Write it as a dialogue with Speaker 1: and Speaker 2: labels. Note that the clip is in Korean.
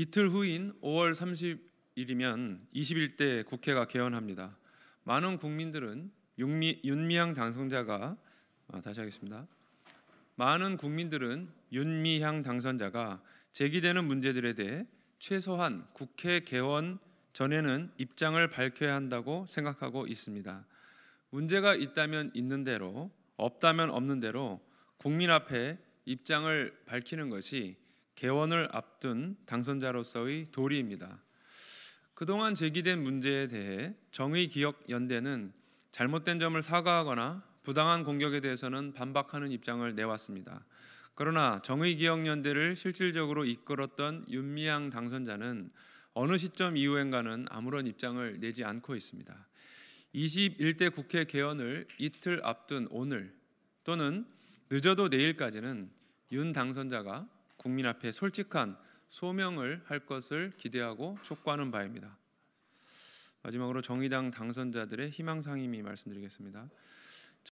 Speaker 1: 이틀 후인 5월 30일이면 21대 국회가 개원합니다. 많은 국민들은 윤미, 윤미향 당선자가 아, 다시 하겠습니다. 많은 국민들은 윤미향 당선자가 제기되는 문제들에 대해 최소한 국회 개원 전에는 입장을 밝혀야 한다고 생각하고 있습니다. 문제가 있다면 있는 대로, 없다면 없는 대로 국민 앞에 입장을 밝히는 것이 개원을 앞둔 당선자로서의 도리입니다. 그동안 제기된 문제에 대해 정의 기억 연대는 잘못된 점을 사과하거나 부당한 공격에 대해서는 반박하는 입장을 내왔습니다. 그러나 정의 기억 연대를 실질적으로 이끌었던 윤미향 당선자는 어느 시점 이후엔가는 아무런 입장을 내지 않고 있습니다. 21대 국회 개헌을 이틀 앞둔 오늘 또는 늦어도 내일까지는 윤 당선자가 국민 앞에 솔직한 소명을 할 것을 기대하고 촉구하는 바입니다. 마지막으로 정의당 당선자들의 희망 상임이 말씀드리겠습니다.